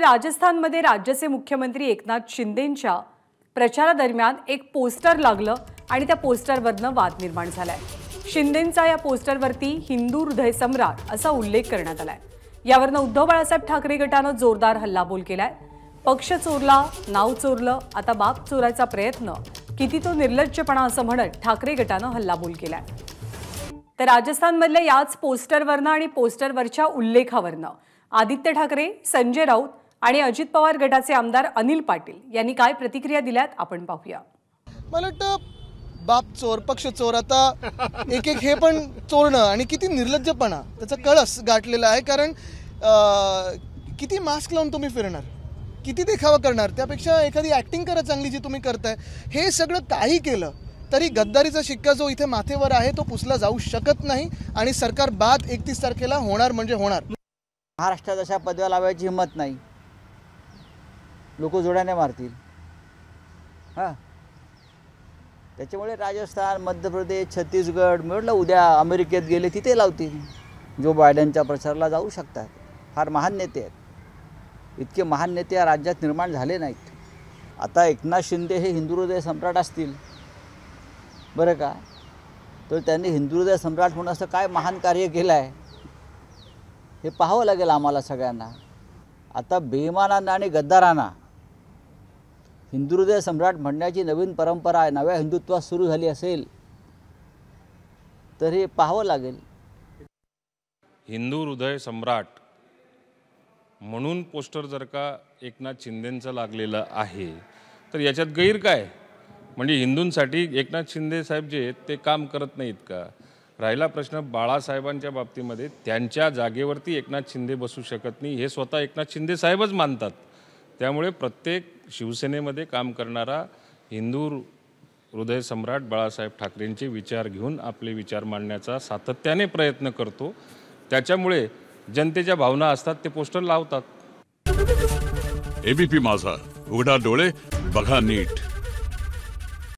राजस्थानमध्ये राज्याचे मुख्यमंत्री एकनाथ शिंदेंच्या प्रचारादरम्यान एक पोस्टर लागलं आणि त्या पोस्टरवरनं वाद निर्माण झालाय शिंदेंचा या पोस्टरवरती हिंदू हृदय सम्राट असा उल्लेख करण्यात आलाय यावरनं उद्धव बाळासाहेब ठाकरे गटानं जोरदार हल्लाबोल केलाय पक्ष चोरला नाव चोरलं आता बाप चोरायचा प्रयत्न किती तो निर्लज्जपणा असं म्हणत ठाकरे गटानं हल्लाबोल केलाय तर राजस्थानमधल्या याच पोस्टरवरनं आणि पोस्टरवरच्या उल्लेखावरनं आदित्य ठाकरे संजय राऊत आणि अजित पवार गटाचे आमदार अनिल पाटील यांनी काय प्रतिक्रिया दिल्यात आपण पाहूया मला वाटतं बाप चोर पक्ष चोर आता एक एक हे पण चोरणं आणि किती निर्लज्जपणा त्याचा कळस गाठलेला आहे कारण किती मास्क लावून तुम्ही फिरणार किती देखावा करणार त्यापेक्षा एखादी ॲक्टिंग करा चांगली जी तुम्ही करताय हे सगळं काही केलं तरी गद्दारीचा शिक्का जो इथे माथेवर आहे तो पुसला जाऊ शकत नाही आणि सरकार बाद एकतीस तारखेला होणार म्हणजे होणार महाराष्ट्रात अशा पदव्या लावायची हिंमत नाही लोक जोड्याने मारतील हां त्याच्यामुळे राजस्थान मध्य प्रदेश छत्तीसगड मिळलं उद्या अमेरिकेत गेले तिथे लावतील जो बायडनच्या प्रचाराला जाऊ शकतात फार महान नेते आहेत इतके महान नेते या राज्यात निर्माण झाले नाहीत आता एकनाथ शिंदे हे हिंदू हृदय सम्राट असतील बरं का तर त्यांनी हिंदू सम्राट म्हणून असं काय महान कार्य केलं आहे हे पाहावं लागेल आम्हाला सगळ्यांना आता बेमानांना आणि गद्दारांना हिंदुहृदय सम्राट म्हणण्याची नवीन परंपरा नव्या हिंदुत्वात सुरू झाली असेल तर हे पाहावं लागेल हिंदू हृदय सम्राट म्हणून पोस्टर जर का एकनाथ शिंदेंचं लागलेलं आहे तर याच्यात गैर काय म्हणजे हिंदूंसाठी एकनाथ शिंदे साहेब जे आहेत ते काम करत नाहीत का राहिला प्रश्न बाळासाहेबांच्या बाबतीमध्ये त्यांच्या जागेवरती एकनाथ शिंदे बसू शकत नाही हे स्वतः एकनाथ शिंदे साहेबच मानतात त्यामुळे प्रत्येक शिवसेनेमध्ये काम करणारा हिंदू हृदय सम्राट बाळासाहेब ठाकरेंचे विचार घेऊन आपले विचार मांडण्याचा सातत्याने प्रयत्न करतो त्याच्यामुळे जनतेच्या भावना असतात ते पोस्टर लावतात एबीपी माझा उघडा डोळे बघा नीट